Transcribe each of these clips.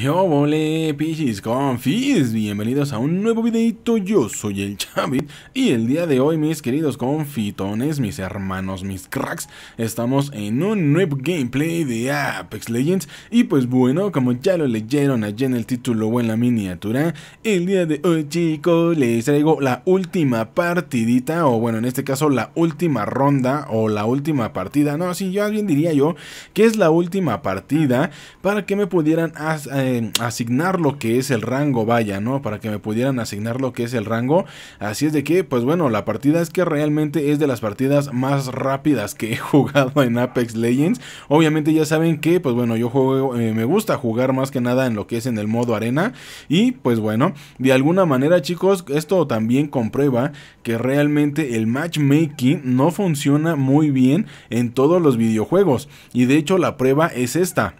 Yo vole, pichis confis? Bienvenidos a un nuevo videito, yo soy el Chavit Y el día de hoy, mis queridos confitones, mis hermanos, mis cracks Estamos en un nuevo gameplay de Apex Legends Y pues bueno, como ya lo leyeron allá en el título o en la miniatura El día de hoy, chicos, les traigo la última partidita O bueno, en este caso, la última ronda o la última partida No, si yo alguien diría yo que es la última partida Para que me pudieran... hacer eh, eh, asignar lo que es el rango, vaya, ¿no? Para que me pudieran asignar lo que es el rango. Así es de que, pues bueno, la partida es que realmente es de las partidas más rápidas que he jugado en Apex Legends. Obviamente ya saben que, pues bueno, yo juego, eh, me gusta jugar más que nada en lo que es en el modo arena. Y pues bueno, de alguna manera chicos, esto también comprueba que realmente el matchmaking no funciona muy bien en todos los videojuegos. Y de hecho la prueba es esta.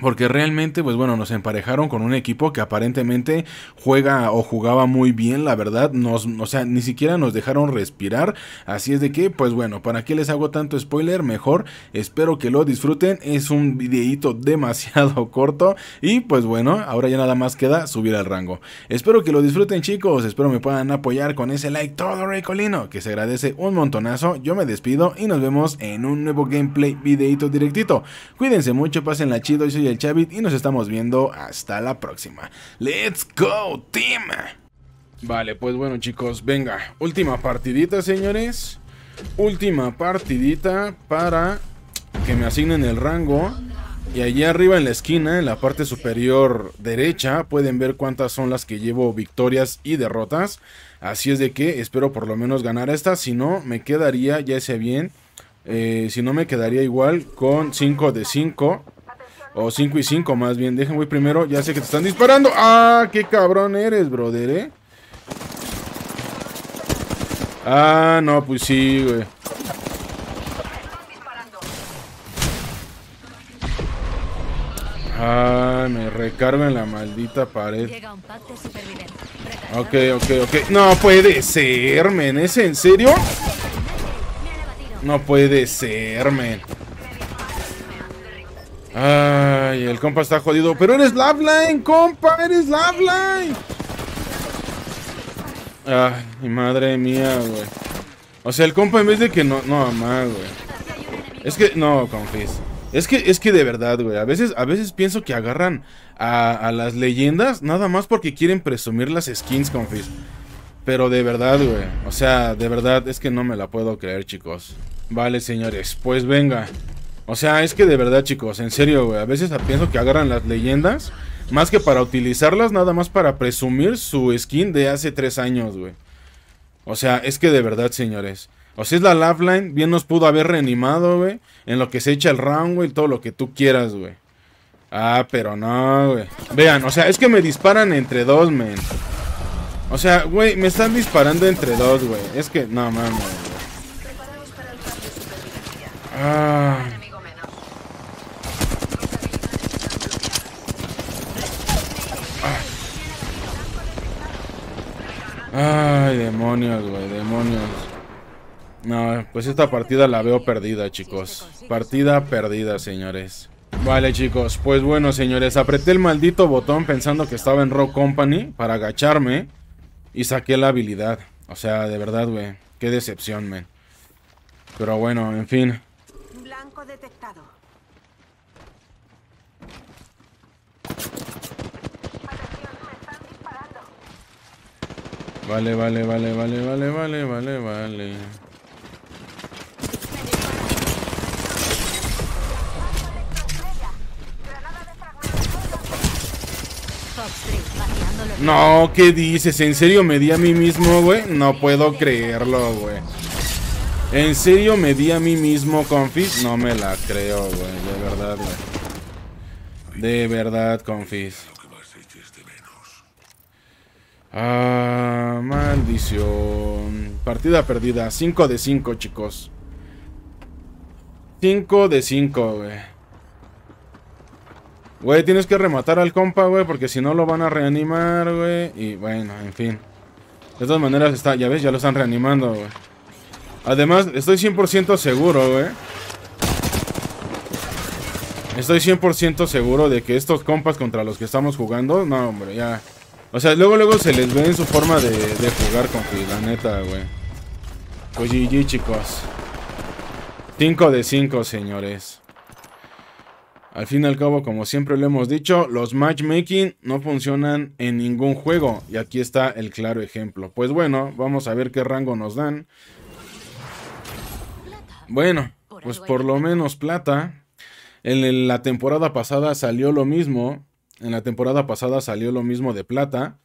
Porque realmente, pues bueno, nos emparejaron con un equipo que aparentemente juega o jugaba muy bien, la verdad. Nos, o sea, ni siquiera nos dejaron respirar. Así es de que, pues bueno, ¿para qué les hago tanto spoiler? Mejor, espero que lo disfruten. Es un videíto demasiado corto. Y pues bueno, ahora ya nada más queda subir al rango. Espero que lo disfruten, chicos. Espero me puedan apoyar con ese like todo recolino, que se agradece un montonazo. Yo me despido y nos vemos en un nuevo gameplay videíto directito. Cuídense mucho, pasen la chido. y soy y el Chavit y nos estamos viendo hasta la próxima. ¡Let's go, team! Vale, pues bueno chicos, venga, última partidita señores. Última partidita para que me asignen el rango. Y allí arriba en la esquina, en la parte superior derecha, pueden ver cuántas son las que llevo victorias y derrotas. Así es de que espero por lo menos ganar esta, si no me quedaría, ya sea bien, eh, si no me quedaría igual con 5 de 5. O 5 y 5 más bien. Dejen, voy primero. Ya sé que te están disparando. ¡Ah! ¡Qué cabrón eres, brother, eh! Ah, no, pues sí, güey. Ah, me recargan la maldita pared. Ok, ok, ok. No puede ser, men. ¿Es en serio? No puede ser, men. Ay, el compa está jodido. Pero eres Lavline, compa, eres Lavline. Ay, mi madre mía, güey. O sea, el compa en vez de que no, no, mamá, güey. Es que, no, confies. Es que, es que de verdad, güey, a veces, a veces pienso que agarran a, las leyendas nada más porque quieren presumir las skins, confis. Pero de verdad, güey, o sea, de verdad, es que no me la puedo creer, chicos. Vale, señores, pues venga. O sea, es que de verdad, chicos, en serio, güey. A veces pienso que agarran las leyendas más que para utilizarlas, nada más para presumir su skin de hace tres años, güey. O sea, es que de verdad, señores. O sea, es la Line bien nos pudo haber reanimado, güey. En lo que se echa el round, güey, todo lo que tú quieras, güey. Ah, pero no, güey. Vean, o sea, es que me disparan entre dos, men. O sea, güey, me están disparando entre dos, güey. Es que, no mames, Ah. Demonios, güey, demonios. No, pues esta partida la veo perdida, chicos. Partida perdida, señores. Vale, chicos. Pues bueno, señores. Apreté el maldito botón pensando que estaba en Rock Company para agacharme. Y saqué la habilidad. O sea, de verdad, güey. Qué decepción, men. Pero bueno, en fin. Blanco detectado. Vale, vale, vale, vale, vale, vale, vale, vale. No, ¿qué dices? ¿En serio me di a mí mismo, güey? No puedo creerlo, güey. ¿En serio me di a mí mismo, confis? No me la creo, güey. De verdad, güey. De verdad, confis. Ah, maldición. Partida perdida. 5 de 5, chicos. 5 de 5, güey. Güey, tienes que rematar al compa, güey, porque si no lo van a reanimar, güey. Y bueno, en fin. De todas maneras, está, ya ves, ya lo están reanimando, güey. Además, estoy 100% seguro, güey. Estoy 100% seguro de que estos compas contra los que estamos jugando... No, hombre, ya... O sea, luego, luego se les ve en su forma de, de jugar con que, la neta, güey. Pues GG, chicos. 5 de 5, señores. Al fin y al cabo, como siempre lo hemos dicho, los matchmaking no funcionan en ningún juego. Y aquí está el claro ejemplo. Pues bueno, vamos a ver qué rango nos dan. Bueno, pues por lo menos plata. En la temporada pasada salió lo mismo. En la temporada pasada salió lo mismo de plata.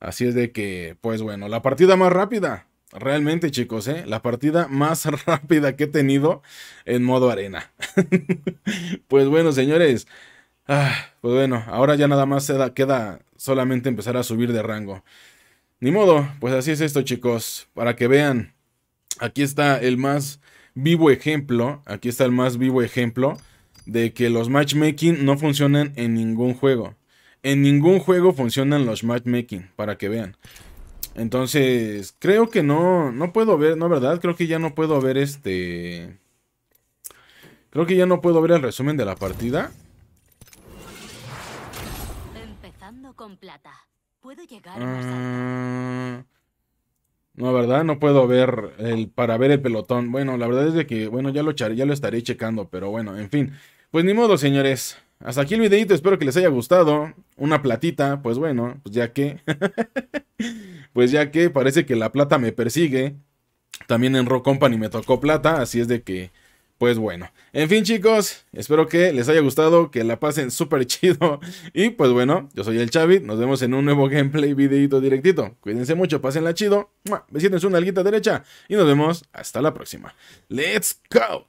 Así es de que, pues bueno, la partida más rápida. Realmente, chicos, ¿eh? la partida más rápida que he tenido en modo arena. pues bueno, señores. Ah, pues bueno, ahora ya nada más queda solamente empezar a subir de rango. Ni modo, pues así es esto, chicos. Para que vean, aquí está el más vivo ejemplo. Aquí está el más vivo ejemplo de que los matchmaking no funcionan en ningún juego. En ningún juego funcionan los matchmaking, para que vean. Entonces, creo que no, no puedo ver, no, ¿verdad? Creo que ya no puedo ver este... Creo que ya no puedo ver el resumen de la partida. Empezando con plata. Puedo llegar ah, No, ¿verdad? No puedo ver el para ver el pelotón. Bueno, la verdad es de que, bueno, ya lo, ya lo estaré checando, pero bueno, en fin. Pues ni modo, señores. Hasta aquí el videito, espero que les haya gustado. Una platita, pues bueno, pues ya que. pues ya que parece que la plata me persigue. También en Rock Company me tocó plata, así es de que. Pues bueno, en fin chicos, espero que les haya gustado, que la pasen súper chido. Y pues bueno, yo soy el Chavit, nos vemos en un nuevo gameplay videito directito. Cuídense mucho, pásenla chido, me en su nalguita derecha y nos vemos hasta la próxima. ¡Let's go!